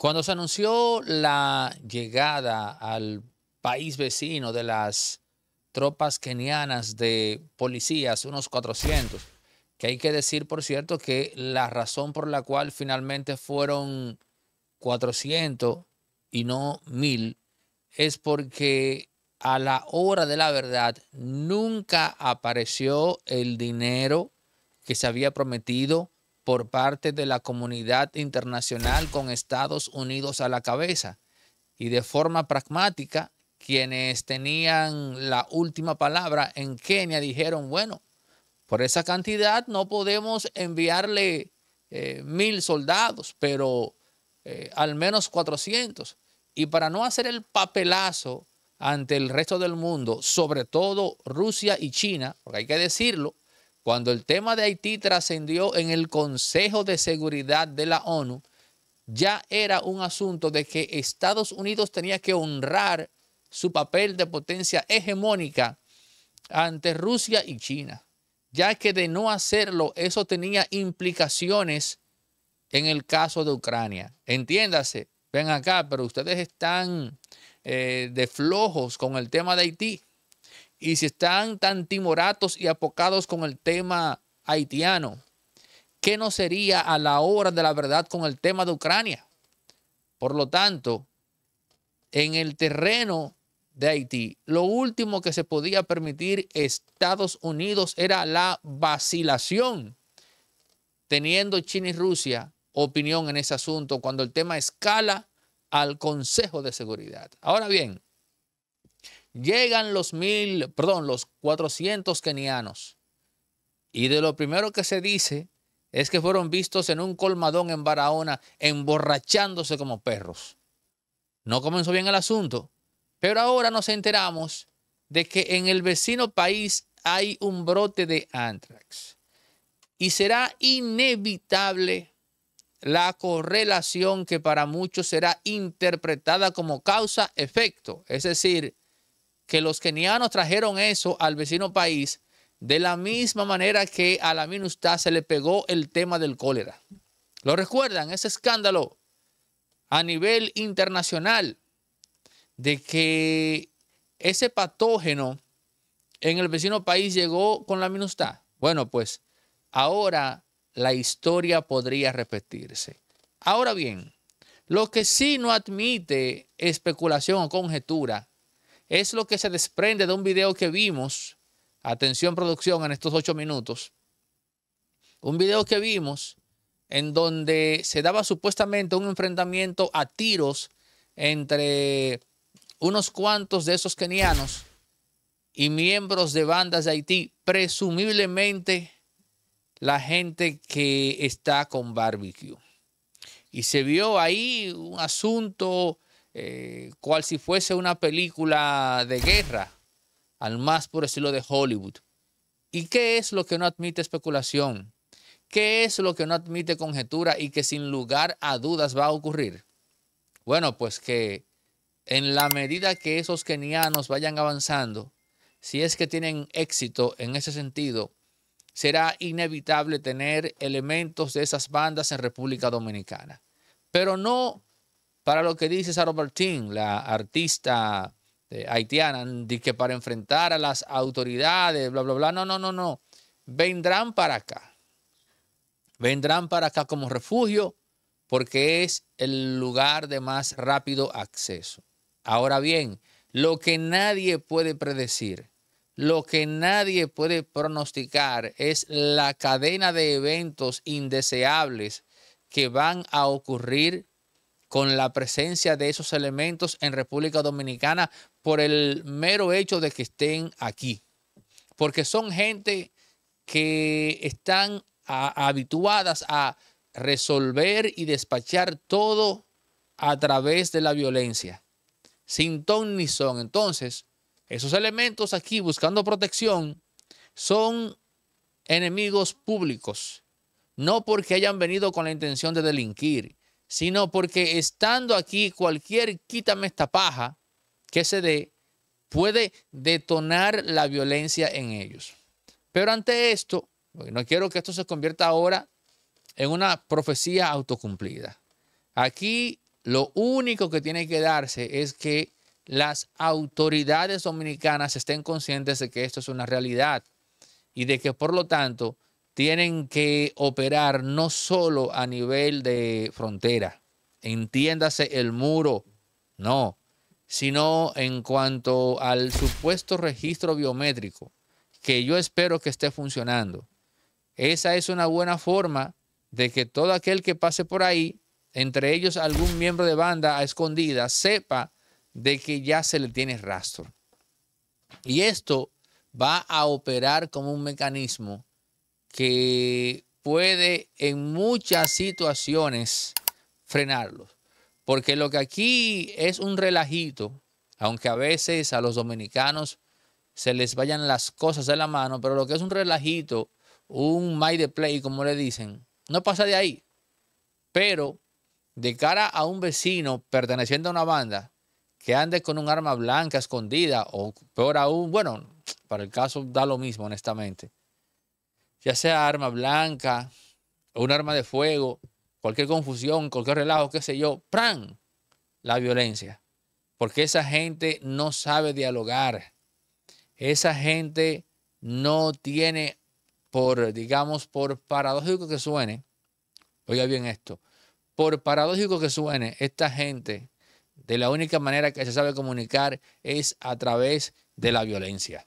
Cuando se anunció la llegada al país vecino de las tropas kenianas de policías, unos 400, que hay que decir, por cierto, que la razón por la cual finalmente fueron 400 y no 1000 es porque a la hora de la verdad nunca apareció el dinero que se había prometido por parte de la comunidad internacional con Estados Unidos a la cabeza. Y de forma pragmática, quienes tenían la última palabra en Kenia dijeron, bueno, por esa cantidad no podemos enviarle eh, mil soldados, pero eh, al menos 400. Y para no hacer el papelazo ante el resto del mundo, sobre todo Rusia y China, porque hay que decirlo, cuando el tema de Haití trascendió en el Consejo de Seguridad de la ONU, ya era un asunto de que Estados Unidos tenía que honrar su papel de potencia hegemónica ante Rusia y China, ya que de no hacerlo eso tenía implicaciones en el caso de Ucrania. Entiéndase, ven acá, pero ustedes están eh, de flojos con el tema de Haití. Y si están tan timoratos y apocados con el tema haitiano, ¿qué no sería a la hora de la verdad con el tema de Ucrania? Por lo tanto, en el terreno de Haití, lo último que se podía permitir Estados Unidos era la vacilación, teniendo China y Rusia opinión en ese asunto cuando el tema escala al Consejo de Seguridad. Ahora bien, Llegan los mil, perdón, los 400 kenianos. Y de lo primero que se dice es que fueron vistos en un colmadón en Barahona, emborrachándose como perros. No comenzó bien el asunto, pero ahora nos enteramos de que en el vecino país hay un brote de anthrax y será inevitable la correlación que para muchos será interpretada como causa-efecto, es decir, que los kenianos trajeron eso al vecino país de la misma manera que a la MINUSTA se le pegó el tema del cólera. ¿Lo recuerdan? Ese escándalo a nivel internacional de que ese patógeno en el vecino país llegó con la MINUSTA. Bueno, pues ahora la historia podría repetirse. Ahora bien, lo que sí no admite especulación o conjetura es lo que se desprende de un video que vimos, atención producción en estos ocho minutos, un video que vimos en donde se daba supuestamente un enfrentamiento a tiros entre unos cuantos de esos kenianos y miembros de bandas de Haití, presumiblemente la gente que está con barbecue. Y se vio ahí un asunto eh, cual si fuese una película de guerra, al más puro estilo de Hollywood. ¿Y qué es lo que no admite especulación? ¿Qué es lo que no admite conjetura y que sin lugar a dudas va a ocurrir? Bueno, pues que en la medida que esos kenianos vayan avanzando, si es que tienen éxito en ese sentido, será inevitable tener elementos de esas bandas en República Dominicana. Pero no para lo que dice Sarah Martin, la artista eh, haitiana, que para enfrentar a las autoridades, bla, bla, bla. No, no, no, no. Vendrán para acá. Vendrán para acá como refugio porque es el lugar de más rápido acceso. Ahora bien, lo que nadie puede predecir, lo que nadie puede pronosticar es la cadena de eventos indeseables que van a ocurrir con la presencia de esos elementos en República Dominicana por el mero hecho de que estén aquí. Porque son gente que están habituadas a resolver y despachar todo a través de la violencia, sin ton ni son. Entonces, esos elementos aquí buscando protección son enemigos públicos, no porque hayan venido con la intención de delinquir, sino porque estando aquí cualquier quítame esta paja que se dé puede detonar la violencia en ellos. Pero ante esto, no quiero que esto se convierta ahora en una profecía autocumplida. Aquí lo único que tiene que darse es que las autoridades dominicanas estén conscientes de que esto es una realidad y de que por lo tanto tienen que operar no solo a nivel de frontera, entiéndase el muro, no, sino en cuanto al supuesto registro biométrico, que yo espero que esté funcionando. Esa es una buena forma de que todo aquel que pase por ahí, entre ellos algún miembro de banda a escondida, sepa de que ya se le tiene rastro. Y esto va a operar como un mecanismo que puede en muchas situaciones frenarlos. Porque lo que aquí es un relajito, aunque a veces a los dominicanos se les vayan las cosas de la mano, pero lo que es un relajito, un my de play, como le dicen, no pasa de ahí. Pero de cara a un vecino perteneciendo a una banda que ande con un arma blanca escondida, o peor aún, bueno, para el caso da lo mismo, honestamente ya sea arma blanca o un arma de fuego, cualquier confusión, cualquier relajo, qué sé yo, ¡pran! La violencia. Porque esa gente no sabe dialogar. Esa gente no tiene, por, digamos, por paradójico que suene, oiga bien esto, por paradójico que suene, esta gente, de la única manera que se sabe comunicar es a través de la violencia.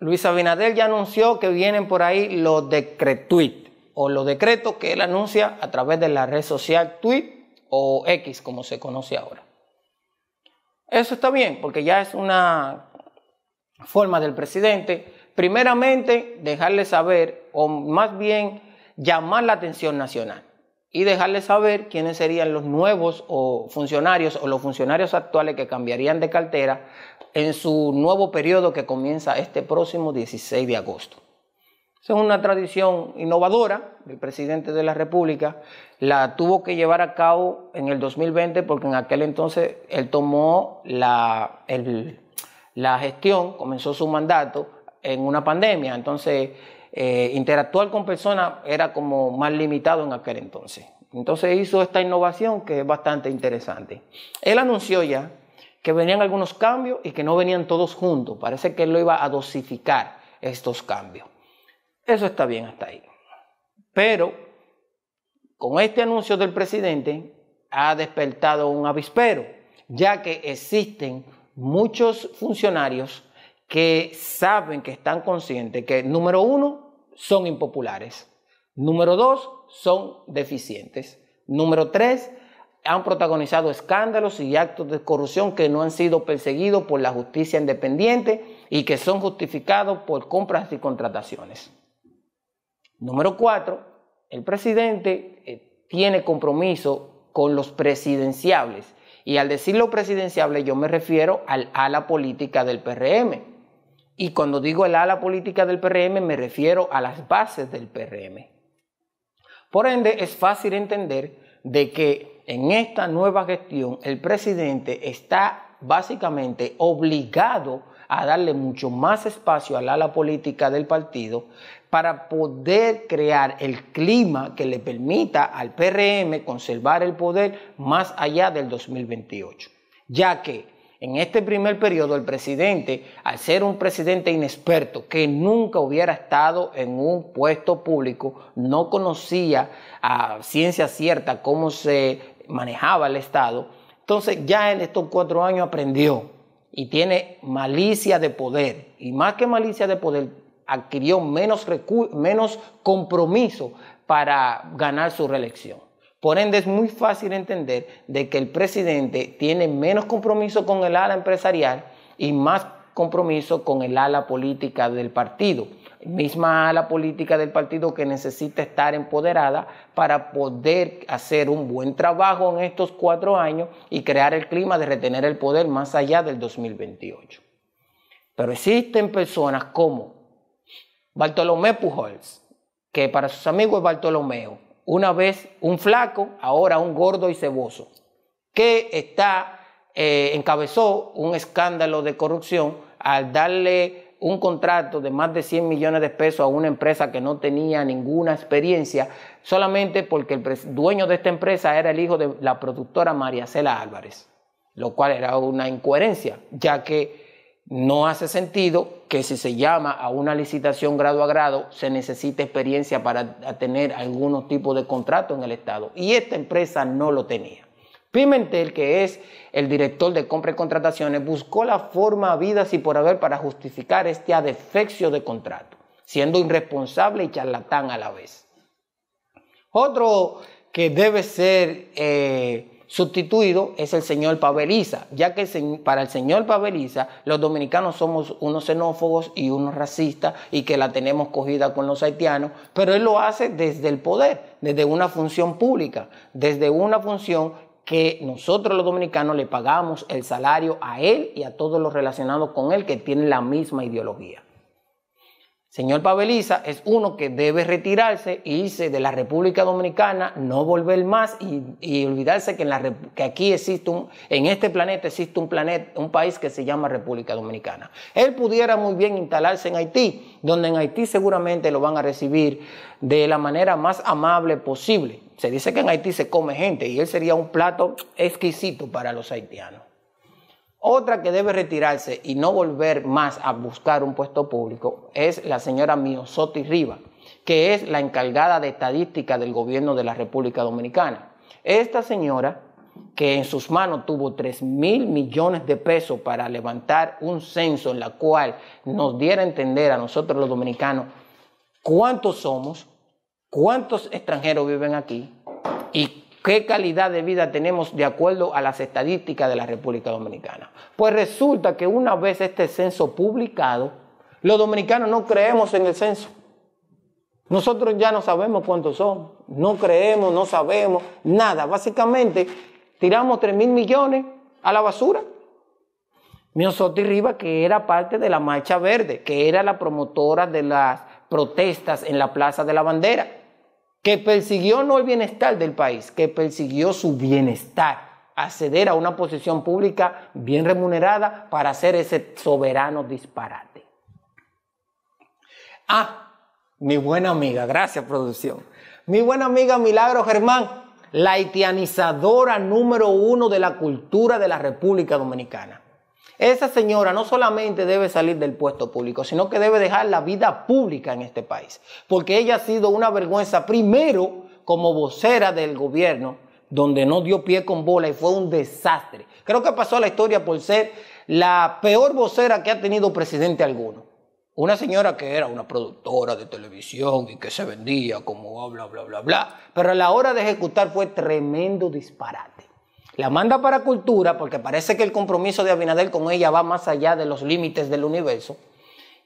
Luis Abinader ya anunció que vienen por ahí los decretuit o los decretos que él anuncia a través de la red social Tweet o X, como se conoce ahora. Eso está bien, porque ya es una forma del presidente, primeramente, dejarle saber, o más bien llamar la atención nacional y dejarles saber quiénes serían los nuevos o funcionarios o los funcionarios actuales que cambiarían de cartera en su nuevo periodo que comienza este próximo 16 de agosto. Esa es una tradición innovadora del presidente de la República. La tuvo que llevar a cabo en el 2020 porque en aquel entonces él tomó la, la gestión, comenzó su mandato en una pandemia. Entonces eh, interactuar con personas era como más limitado en aquel entonces. Entonces hizo esta innovación que es bastante interesante. Él anunció ya que venían algunos cambios y que no venían todos juntos. Parece que él lo iba a dosificar estos cambios. Eso está bien hasta ahí. Pero con este anuncio del presidente ha despertado un avispero, ya que existen muchos funcionarios que saben que están conscientes que, número uno, son impopulares. Número dos, son deficientes. Número tres, han protagonizado escándalos y actos de corrupción que no han sido perseguidos por la justicia independiente y que son justificados por compras y contrataciones. Número cuatro, el presidente eh, tiene compromiso con los presidenciables. Y al decir los yo me refiero al ala política del PRM y cuando digo el ala política del PRM me refiero a las bases del PRM. Por ende, es fácil entender de que en esta nueva gestión el presidente está básicamente obligado a darle mucho más espacio al ala política del partido para poder crear el clima que le permita al PRM conservar el poder más allá del 2028, ya que en este primer periodo, el presidente, al ser un presidente inexperto, que nunca hubiera estado en un puesto público, no conocía a ciencia cierta cómo se manejaba el Estado, entonces ya en estos cuatro años aprendió y tiene malicia de poder. Y más que malicia de poder, adquirió menos, menos compromiso para ganar su reelección. Por ende, es muy fácil entender de que el presidente tiene menos compromiso con el ala empresarial y más compromiso con el ala política del partido. Misma ala política del partido que necesita estar empoderada para poder hacer un buen trabajo en estos cuatro años y crear el clima de retener el poder más allá del 2028. Pero existen personas como Bartolomé Pujols, que para sus amigos es Bartolomeo, una vez un flaco, ahora un gordo y ceboso, que está, eh, encabezó un escándalo de corrupción al darle un contrato de más de 100 millones de pesos a una empresa que no tenía ninguna experiencia, solamente porque el dueño de esta empresa era el hijo de la productora María Cela Álvarez, lo cual era una incoherencia, ya que no hace sentido que si se llama a una licitación grado a grado se necesite experiencia para tener algún tipo de contrato en el Estado. Y esta empresa no lo tenía. Pimentel, que es el director de compra y contrataciones, buscó la forma vida si por haber para justificar este adefexio de contrato, siendo irresponsable y charlatán a la vez. Otro que debe ser... Eh, sustituido es el señor Paveliza, ya que para el señor Paveliza los dominicanos somos unos xenófobos y unos racistas y que la tenemos cogida con los haitianos, pero él lo hace desde el poder, desde una función pública, desde una función que nosotros los dominicanos le pagamos el salario a él y a todos los relacionados con él que tienen la misma ideología. Señor Paveliza es uno que debe retirarse e irse de la República Dominicana, no volver más y, olvidarse que, que aquí existe un, en este planeta existe un planeta, un país que se llama República Dominicana. Él pudiera muy bien instalarse en Haití, donde en Haití seguramente lo van a recibir de la manera más amable posible. Se dice que en Haití se come gente y él sería un plato exquisito para los haitianos. Otra que debe retirarse y no volver más a buscar un puesto público es la señora Miosotti Riva, que es la encargada de estadística del gobierno de la República Dominicana. Esta señora, que en sus manos tuvo 3 mil millones de pesos para levantar un censo en la cual nos diera a entender a nosotros los dominicanos cuántos somos, cuántos extranjeros viven aquí y ¿Qué calidad de vida tenemos de acuerdo a las estadísticas de la República Dominicana? Pues resulta que una vez este censo publicado, los dominicanos no creemos en el censo. Nosotros ya no sabemos cuántos son, no creemos, no sabemos, nada. Básicamente, tiramos 3 mil millones a la basura. Miosotti Riva, que era parte de la Marcha Verde, que era la promotora de las protestas en la Plaza de la Bandera que persiguió no el bienestar del país, que persiguió su bienestar, acceder a una posición pública bien remunerada para hacer ese soberano disparate. Ah, mi buena amiga, gracias producción. Mi buena amiga Milagro Germán, la haitianizadora número uno de la cultura de la República Dominicana. Esa señora no solamente debe salir del puesto público, sino que debe dejar la vida pública en este país, porque ella ha sido una vergüenza primero como vocera del gobierno, donde no dio pie con bola y fue un desastre. Creo que pasó a la historia por ser la peor vocera que ha tenido presidente alguno. Una señora que era una productora de televisión y que se vendía como bla, bla, bla, bla, pero a la hora de ejecutar fue tremendo disparate. La manda para cultura porque parece que el compromiso de Abinader con ella va más allá de los límites del universo.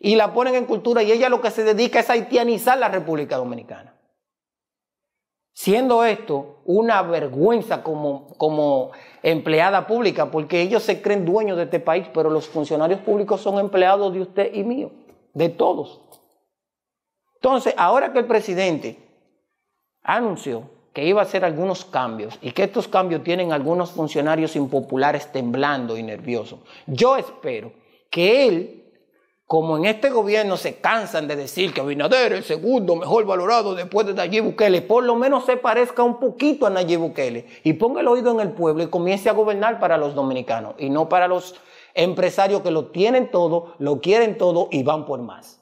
Y la ponen en cultura y ella lo que se dedica es a haitianizar la República Dominicana. Siendo esto una vergüenza como, como empleada pública, porque ellos se creen dueños de este país, pero los funcionarios públicos son empleados de usted y mío, de todos. Entonces, ahora que el presidente anunció que iba a hacer algunos cambios y que estos cambios tienen algunos funcionarios impopulares temblando y nerviosos. Yo espero que él, como en este gobierno se cansan de decir que Abinader es el segundo mejor valorado después de Nayib Bukele, por lo menos se parezca un poquito a Nayib Bukele y ponga el oído en el pueblo y comience a gobernar para los dominicanos y no para los empresarios que lo tienen todo, lo quieren todo y van por más.